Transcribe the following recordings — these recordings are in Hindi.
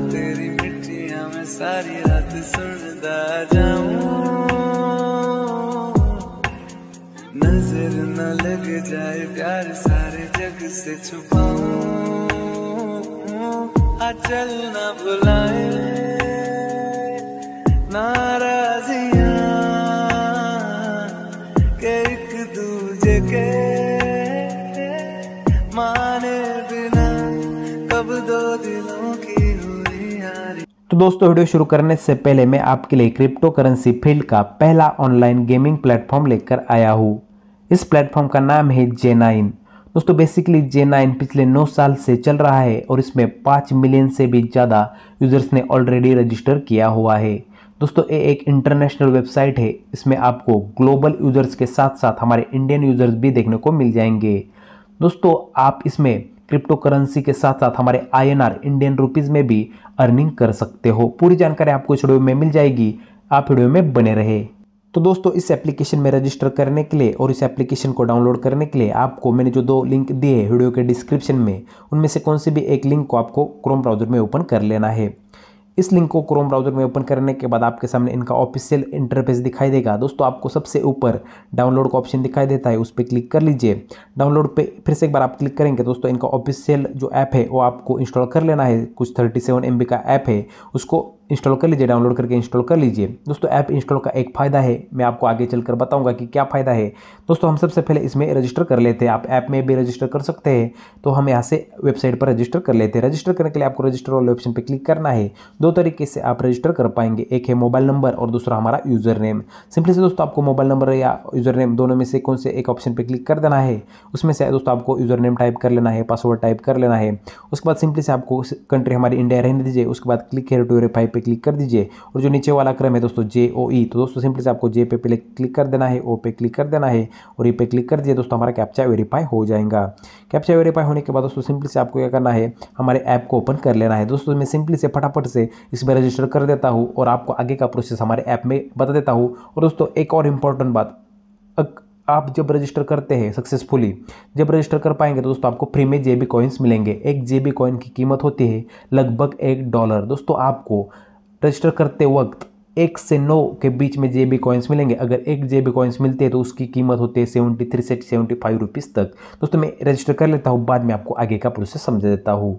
तेरी मिट्टिया में सारी रात सुनदा जाऊ नजर न लग जाए प्यार सारे जग से छुपाऊ आ चल ना बुलाए दोस्तों वीडियो शुरू करने से पहले मैं आपके लिए क्रिप्टो करेंसी फील्ड का पहला ऑनलाइन गेमिंग प्लेटफॉर्म लेकर आया हूँ इस प्लेटफॉर्म का नाम है नाइन दोस्तों बेसिकली नाइन पिछले 9 साल से चल रहा है और इसमें 5 मिलियन से भी ज़्यादा यूज़र्स ने ऑलरेडी रजिस्टर किया हुआ है दोस्तों ये एक इंटरनेशनल वेबसाइट है इसमें आपको ग्लोबल यूज़र्स के साथ साथ हमारे इंडियन यूज़र्स भी देखने को मिल जाएंगे दोस्तों आप इसमें क्रिप्टो करेंसी के साथ साथ हमारे आर इंडियन रुपीज़ में भी अर्निंग कर सकते हो पूरी जानकारी आपको इस वीडियो में मिल जाएगी आप वीडियो में बने रहे तो दोस्तों इस एप्लीकेशन में रजिस्टर करने के लिए और इस एप्लीकेशन को डाउनलोड करने के लिए आपको मैंने जो दो लिंक दिए वीडियो के डिस्क्रिप्शन में उनमें से कौन से भी एक लिंक को आपको क्रोम ब्राउजर में ओपन कर लेना है इस लिंक को क्रोम ब्राउजर में ओपन करने के बाद आपके सामने इनका ऑफिशियल इंटरफेस दिखाई देगा दोस्तों आपको सबसे ऊपर डाउनलोड का ऑप्शन दिखाई देता है उस पर क्लिक कर लीजिए डाउनलोड पे फिर से एक बार आप क्लिक करेंगे दोस्तों इनका ऑफिशियल जो ऐप है वो आपको इंस्टॉल कर लेना है कुछ थर्टी सेवन का ऐप है उसको इंस्टॉल कर लीजिए डाउनलोड करके इंस्टॉल कर लीजिए दोस्तों ऐप इंस्टॉल का एक फ़ायदा है मैं आपको आगे चलकर बताऊंगा कि क्या फ़ायदा है दोस्तों हम सबसे पहले इसमें रजिस्टर कर लेते हैं आप ऐप में भी रजिस्टर कर सकते हैं तो हम यहाँ से वेबसाइट पर रजिस्टर कर लेते हैं रजिस्टर करने के लिए आपको रजिस्टर वाले ऑप्शन पर क्लिक करना है दो तरीके से आप रजिस्टर कर पाएंगे एक है मोबाइल नंबर और दूसरा हमारा यूज़र नेम सिंपली से दोस्तों आपको मोबाइल नंबर या यूज़र नेम दोनों में से कौन से एक ऑप्शन पर क्लिक कर देना है उसमें से दोस्तों आपको यूज़र नेम टाइप कर लेना है पासवर्ड टाइप कर लेना है उसके बाद सिंपली से आपको कंट्री हमारी इंडिया रहने दीजिए उसके बाद क्लिक है टू वेरीफाई पे क्लिक कर दीजिए और जो नीचे वाला क्रम है दोस्तों जे ओ ई तो दोस्तों सिंपली से आपको जे पे पहले क्लिक कर देना है ओ पे क्लिक कर देना है और ई e पे क्लिक कर दीजिए दोस्तों हमारा कैप्चा वेरीफाई हो जाएगा कैप्चा वेरीफाई होने के बाद दोस्तों सिंपली से आपको क्या करना है हमारे ऐप को ओपन कर लेना है दोस्तों मैं सिंपली से फटाफट से इसमें रजिस्टर कर देता हूँ और आपको आगे का प्रोसेस हमारे ऐप में बता देता हूँ और दोस्तों एक और इम्पॉर्टेंट बात आप जब रजिस्टर करते हैं सक्सेसफुली जब रजिस्टर कर पाएंगे तो दोस्तों आपको फ्री में जेबी कॉइन्स मिलेंगे एक जेबी कॉइन की कीमत होती है लगभग एक डॉलर दोस्तों आपको रजिस्टर करते वक्त एक से नौ के बीच में जे बी कॉइन्स मिलेंगे अगर एक जे बी कॉइन्स मिलते हैं तो उसकी कीमत होती है सेवेंटी थ्री से सेवेंटी फाइव रुपीज़ तक दोस्तों मैं रजिस्टर कर लेता हूँ बाद में आपको आगे का प्रोसेस समझा देता हूँ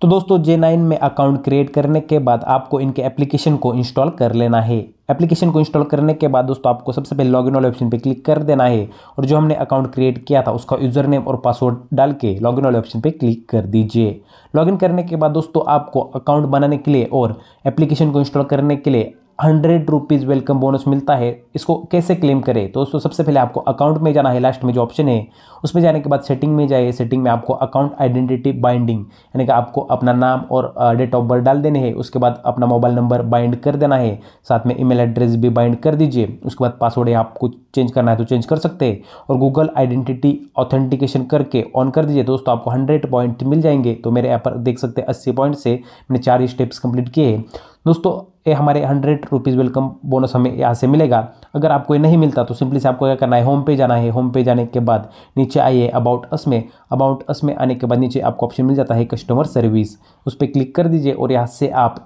तो दोस्तों जे नाइन में अकाउंट क्रिएट करने के बाद आपको इनके एप्लीकेशन को इंस्टॉल कर लेना है एप्लीकेशन को इंस्टॉल करने के बाद दोस्तों आपको सबसे पहले लॉगिन वाले ऑप्शन पर क्लिक कर देना है और जो हमने अकाउंट क्रिएट किया था उसका यूज़र नेम और पासवर्ड डाल के लॉगिन वाले ऑप्शन पर क्लिक कर दीजिए लॉगिन करने के बाद दोस्तों आपको अकाउंट बनाने के लिए और एप्लीकेशन को इंस्टॉल करने के लिए हंड्रेड रुपीज़ वेलकम बोनस मिलता है इसको कैसे क्लेम करें तो दोस्तों सबसे पहले आपको अकाउंट में जाना है लास्ट में जो ऑप्शन है उसमें जाने के बाद सेटिंग में जाइए सेटिंग में आपको अकाउंट आइडेंटिटी बाइंडिंग यानी कि आपको अपना नाम और डेट ऑफ बर्थ डाल देने हैं उसके बाद अपना मोबाइल नंबर बाइंड कर देना है साथ में ईमेल एड्रेस भी बाइंड कर दीजिए उसके बाद पासवर्ड आपको चेंज करना है तो चेंज कर सकते हैं और गूगल आइडेंटिटी ऑथेंटिकेशन करके ऑन कर दीजिए दोस्तों आपको हंड्रेड पॉइंट मिल जाएंगे तो मेरे ऐप पर देख सकते हैं अस्सी पॉइंट से मैंने चार स्टेप्स कंप्लीट किए हैं दोस्तों ये हमारे हंड्रेड रुपीज़ वेलकम बोनस हमें यहाँ से मिलेगा अगर आपको ये नहीं मिलता तो सिंपली से आपको क्या करना है होम पे जाना है होम पे जाने के बाद नीचे आइए अबाउट अस में अबाउट अस में आने के बाद नीचे आपको ऑप्शन मिल जाता है कस्टमर सर्विस उस पर क्लिक कर दीजिए और यहाँ से आप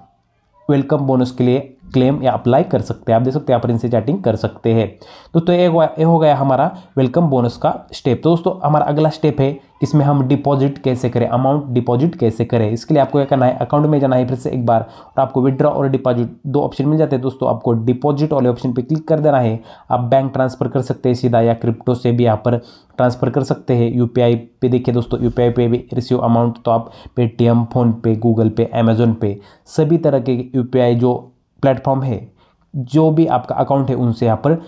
वेलकम बोनस के लिए क्लेम या अप्लाई कर सकते हैं आप देख सकते हैं यहाँ पर इनसे चैटिंग कर सकते हैं दोस्तों तो ये हो गया हमारा वेलकम बोनस का स्टेप तो दोस्तों हमारा अगला स्टेप है इसमें हम डिपॉजिट कैसे करें अमाउंट डिपॉजिट कैसे करें इसके लिए आपको क्या करना है अकाउंट में जाना है फिर से एक बार और आपको विड्रॉ और डिपॉजिट दो ऑप्शन मिल जाते हैं दोस्तों आपको डिपॉजिट वाले ऑप्शन पे क्लिक कर देना है आप बैंक ट्रांसफ़र कर सकते हैं सीधा या क्रिप्टो से भी यहाँ पर ट्रांसफ़र कर सकते हैं यू पी देखिए दोस्तों यू पी भी रिसीव अमाउंट तो आप Paytm PhonePe Google Pay Amazon Pay सभी तरह के यू जो प्लेटफॉर्म है जो भी आपका अकाउंट है उनसे यहाँ पर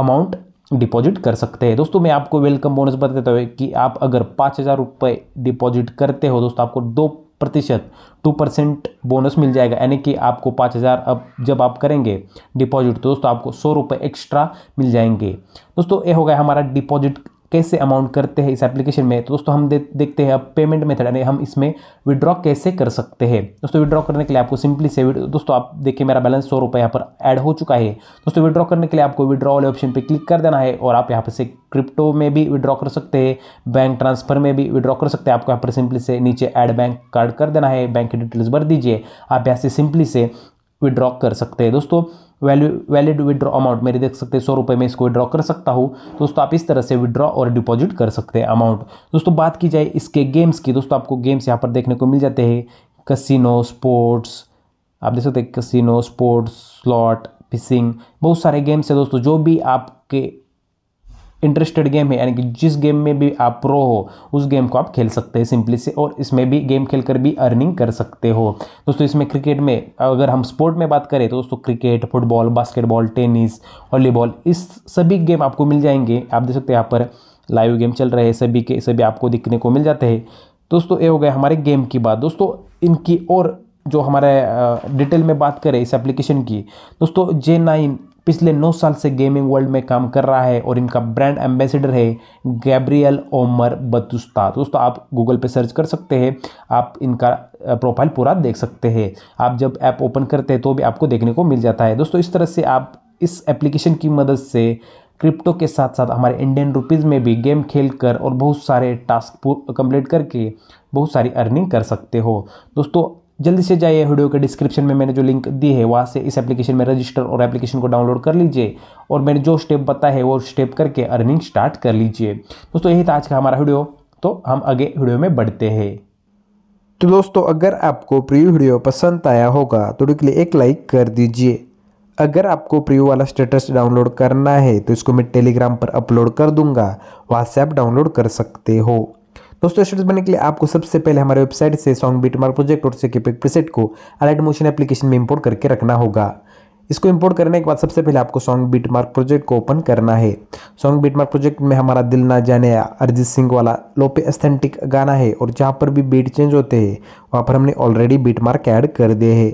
अमाउंट डिपॉजिट कर सकते हैं दोस्तों मैं आपको वेलकम बोनस बता देता हूँ कि आप अगर पाँच हज़ार रुपये डिपॉजिट करते हो दोस्तों आपको दो प्रतिशत टू परसेंट बोनस मिल जाएगा यानी कि आपको पाँच हज़ार अब जब आप करेंगे डिपॉजिट तो दोस्तों आपको सौ रुपये एक्स्ट्रा मिल जाएंगे दोस्तों ये हो गया हमारा डिपॉजिट कैसे अमाउंट करते हैं इस एप्लीकेशन में तो दोस्तों हम दे, देखते हैं अब पेमेंट मेथड यानी हम इसमें विड्रॉ कैसे कर सकते हैं दोस्तों विड्रॉ करने के लिए आपको सिंपली से दोस्तों आप देखिए मेरा बैलेंस सौ रुपये यहाँ पर ऐड हो चुका है दोस्तों विड्रॉ करने के लिए आपको विड्रॉ वाले ऑप्शन पर क्लिक कर देना है और आप यहाँ पर से क्रिप्टो में भी विड्रॉ कर सकते हैं बैंक ट्रांसफर में भी विड्रॉ कर सकते हैं आपको यहाँ पर सिंपली से नीचे ऐड बैंक कार्ड कर देना है बैंक की डिटेल्स भर दीजिए आप यहाँ से सिंपली से विड्रॉ कर सकते हैं दोस्तों वैल्यू वैलिड विड्रॉ अमाउंट मेरे देख सकते हैं सौ रुपये में इसको विड्रॉ कर सकता हूँ दोस्तों आप इस तरह से विड्रॉ और डिपॉजिट कर सकते हैं अमाउंट दोस्तों बात की जाए इसके गेम्स की दोस्तों आपको गेम्स यहाँ पर देखने को मिल जाते हैं कसिनो स्पोर्ट्स आप देख सकते हैं कसिनो स्पोर्ट्स स्लॉट फिशिंग बहुत सारे गेम्स हैं दोस्तों जो भी आपके इंटरेस्टेड गेम है यानी कि जिस गेम में भी आप प्रो हो उस गेम को आप खेल सकते हैं सिंपली से और इसमें भी गेम खेल कर भी अर्निंग कर सकते हो दोस्तों इसमें क्रिकेट में अगर हम स्पोर्ट में बात करें तो दोस्तों cricket football basketball tennis volleyball इस सभी गेम आपको मिल जाएंगे आप देख सकते हैं यहाँ पर लाइव गेम चल रहे हैं सभी के सभी आपको दिखने को मिल जाते हैं दोस्तों ये हो गया हमारे गेम की बात दोस्तों इनकी और जो हमारे डिटेल में बात करें इस एप्लीकेशन की दोस्तों जे नाइन पिछले नौ साल से गेमिंग वर्ल्ड में काम कर रहा है और इनका ब्रांड एम्बेसडर है गैब्रियल ओमर बतुस्ता दोस्तों आप गूगल पे सर्च कर सकते हैं आप इनका प्रोफाइल पूरा देख सकते हैं आप जब ऐप ओपन करते हैं तो भी आपको देखने को मिल जाता है दोस्तों इस तरह से आप इस एप्लीकेशन की मदद से क्रिप्टो के साथ साथ हमारे इंडियन रुपीज़ में भी गेम खेल कर और बहुत सारे टास्क कंप्लीट करके बहुत सारी अर्निंग कर सकते हो दोस्तों जल्दी से जाइए वीडियो के डिस्क्रिप्शन में मैंने जो लिंक दी है वहाँ से इस एप्लीकेशन में रजिस्टर और एप्लीकेशन को डाउनलोड कर लीजिए और मैंने जो स्टेप बताया है वो स्टेप करके अर्निंग स्टार्ट कर लीजिए दोस्तों यही था आज का हमारा वीडियो तो हम आगे वीडियो में बढ़ते हैं तो दोस्तों अगर आपको प्रियो वीडियो पसंद आया होगा तो उसके लिए एक लाइक कर दीजिए अगर आपको प्रियो वाला स्टेटस डाउनलोड करना है तो इसको मैं टेलीग्राम पर अपलोड कर दूंगा वहाँ से आप डाउनलोड कर सकते हो दोस्तों स्टेटस बनने के लिए आपको सबसे पहले हमारे वेबसाइट से सॉन्ग बीट मार्क प्रोजेक्ट और सिक्योपिक प्रसेट को अलाइट मोशन एप्लीकेशन में इंपोर्ट करके रखना होगा इसको इंपोर्ट करने के बाद सबसे पहले आपको सॉन्ग बीट मार्क प्रोजेक्ट को ओपन करना है सॉन्ग बीट मार्क प्रोजेक्ट में हमारा दिल ना जाने अरिजीत सिंह वाला लोपे एस्थेंटिक गाना है और जहाँ पर भी बीट चेंज होते हैं वहाँ पर हमने ऑलरेडी बीट मार्क ऐड कर दिए हैं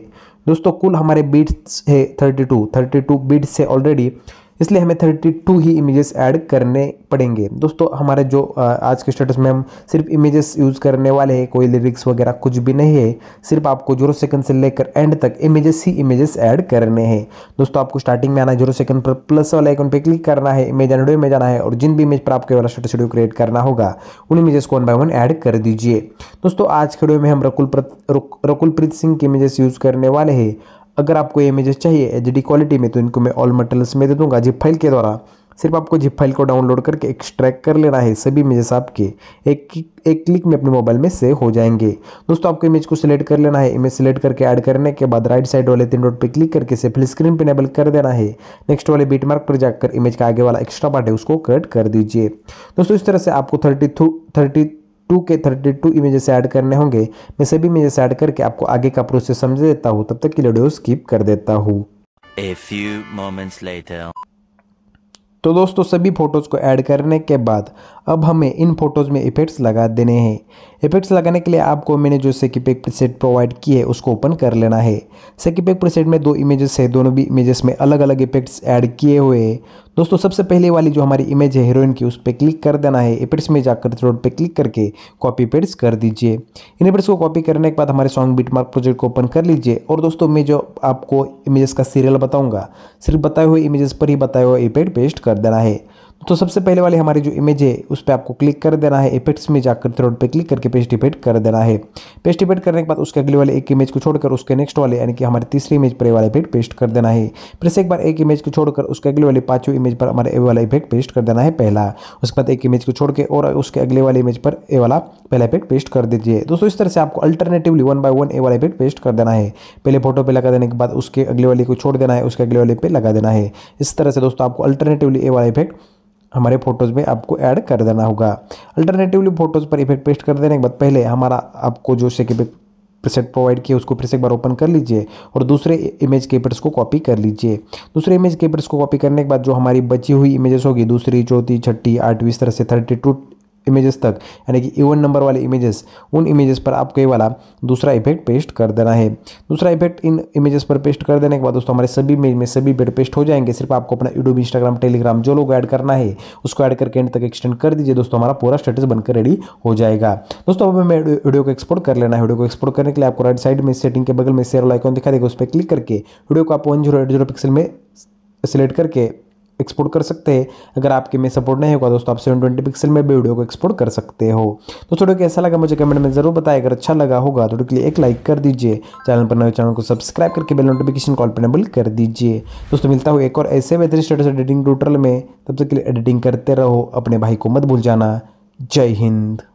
दोस्तों कुल हमारे बीट्स है thirty two thirty two beats है ऑलरेडी इसलिए हमें 32 ही इमेजेस ऐड करने पड़ेंगे दोस्तों हमारे जो आज के स्टेटस में हम सिर्फ इमेजेस यूज़ करने वाले हैं कोई लिरिक्स वगैरह कुछ भी नहीं है सिर्फ आपको जीरो सेकंड से लेकर एंड तक इमेजेस ही इमेजेस ऐड करने हैं दोस्तों आपको स्टार्टिंग में आना है जीरो सेकंड पर प्लस वाला आइकन पर क्लिक करना है इमेज एंड में जाना है और जिन भी इमेज पर आपके वाला स्टेटस वीडियो क्रिएट करना होगा उन इमेजेस को वन बाय वन ऐड कर दीजिए दोस्तों आज के वीडियो में हम रकुल रकुलप्रीत सिंह के इमेजेस यूज़ करने वाले हैं अगर आपको ये इमेजेस चाहिए एच क्वालिटी में तो इनको मैं ऑल मटेरियल्स में दे दूंगा जिप फाइल के द्वारा सिर्फ आपको जिप फाइल को डाउनलोड करके एक्सट्रैक्ट कर लेना है सभी इमेजेस आपके एक एक क्लिक में अपने मोबाइल में सेव हो जाएंगे दोस्तों आपको इमेज को सिलेक्ट कर लेना है इमेज सेलेक्ट करके ऐड करने के बाद राइट साइड वाले तीन डॉट पे क्लिक करके से फिल स्क्रीन पे इनेबल कर देना है नेक्स्ट वाले बीट मार्क पर जाकर इमेज का आगे वाला एक्स्ट्रा पार्ट है उसको कट कर दीजिए दोस्तों इस तरह से आपको थर्टी थर्टी टू के थर्टी टू इमेजेस ऐड करने होंगे मैं सभी इमेजेस ऐड करके आपको आगे का प्रोसेस समझ देता हूँ तब तक की लोडियो वीडियो स्किप कर देता हूँ तो दोस्तों सभी फोटोज़ को ऐड करने के बाद अब हमें इन फोटोज़ में इफेक्ट्स लगा देने हैं इफेक्ट्स लगाने के लिए आपको मैंने जो सेकिपेक प्रीसेट प्रोवाइड की है उसको ओपन कर लेना है सेकिपेक प्रीसेट में दो इमेजेस है दोनों भी इमेजेस में अलग अलग इफेक्ट्स ऐड किए हुए हैं दोस्तों सबसे पहले वाली जो हमारी इमेज है हीरोइन की उस पर क्लिक कर देना है इफेक्ट्स में जाकर थ्रोड पर क्लिक करके कॉपी पेड्स कर दीजिए इन इफेक्ट्स को कॉपी करने के बाद हमारे सॉन्ग बीट मार्क प्रोजेक्ट को ओपन कर लीजिए और दोस्तों मैं जो आपको इमेजेस का सीरियल बताऊँगा सिर्फ बताए हुए इमेजेस पर ही बताए हुए इफेक्ट पेस्ट कर देना है तो सबसे पहले वाली हमारी जो इमेज है उस पर आपको क्लिक कर देना है इफेक्ट्स में जाकर थ्रोड पे क्लिक करके पेस्ट डिपेट कर देना है पेस्ट डिपेट करने के बाद उसके अगले वाले एक इमेज को छोड़कर उसके नेक्स्ट वाले यानी कि हमारे तीसरे इमेज पर वाला इफेक्ट पेस्ट कर देना है फिर से एक बार एक इमेज को छोड़कर उसके अगले वाले पाँचों इमेज पर हमारे ए वाला इफेक्ट पेस्ट कर देना है पहला उसके बाद एक इमेज को छोड़ के और उसके अगले वाले इमेज पर ए वाला पहला इफेक्ट पेस्ट कर दीजिए दोस्तों इस तरह से आपको alternatively one by one A वाला इफेक्ट पेस्ट कर देना है पहले फोटो पर लगा देने के बाद उसके अगले वाले को छोड़ देना है उसके अगले वाले पे लगा देना है इस तरह से दोस्तों आपको अल्टरनेटिवली ए वाला इफेक्ट हमारे फोटोज़ में आपको ऐड कर देना होगा अल्टरनेटिवली फोटोज़ पर इफेक्ट पेस्ट कर देने के बाद पहले हमारा आपको जो से प्रसेट प्रोवाइड किया उसको फिर से एक बार ओपन कर लीजिए और दूसरे इमेज कैपर्स को कॉपी कर लीजिए दूसरे इमेज कैपर्स को कॉपी करने के बाद जो हमारी बची हुई इमेजेस होगी दूसरी चौथी छठी आठवीं इस तरह से थर्टी टू इमेजेस तक यानी कि इवन नंबर वाले इमेजेस उन इमेजेस पर आपको ये वाला दूसरा इफेक्ट पेस्ट कर देना है दूसरा इफेक्ट इन इमेजेस पर पेस्ट कर देने के बाद दोस्तों हमारे सभी इमेज में सभी बेड पेस्ट हो जाएंगे सिर्फ आपको अपना यूट्यूब इंस्टाग्राम टेलीग्राम जो लोग ऐड करना है उसको ऐड करके एंड तक एक्सटेंड कर दीजिए दोस्तों हमारा पूरा स्टेटस बनकर रेडी हो जाएगा दोस्तों अब हमें वीडियो को एक्सपोर्ट कर लेना है वीडियो को एक्सपोर्ट करने के लिए आपको राइट साइड में सेटिंग के बगल में शेयर आइकॉन दिखा देगा उस पर क्लिक करके वीडियो को आप वन जीरो पिक्सल में सिलेक्ट करके एक्सपोर्ट कर सकते हैं अगर आपके में सपोर्ट नहीं होगा दोस्तों आप सेवन ट्वेंटी पिक्सल में भी वीडियो को एक्सपोर्ट कर सकते हो दोस्तों वीडियो कैसा लगा मुझे कमेंट में जरूर बताएं अगर अच्छा लगा होगा तो के लिए एक लाइक कर दीजिए चैनल पर नए चैनल को सब्सक्राइब करके बेल नोटिफिकेशन कॉल पर नबल कर दीजिए दोस्तों मिलता हूँ एक और ऐसे बेहतरीन स्टेटस एडिटिंग टूटल में तब तक के लिए एडिटिंग करते रहो अपने भाई को मत भूल जाना जय हिंद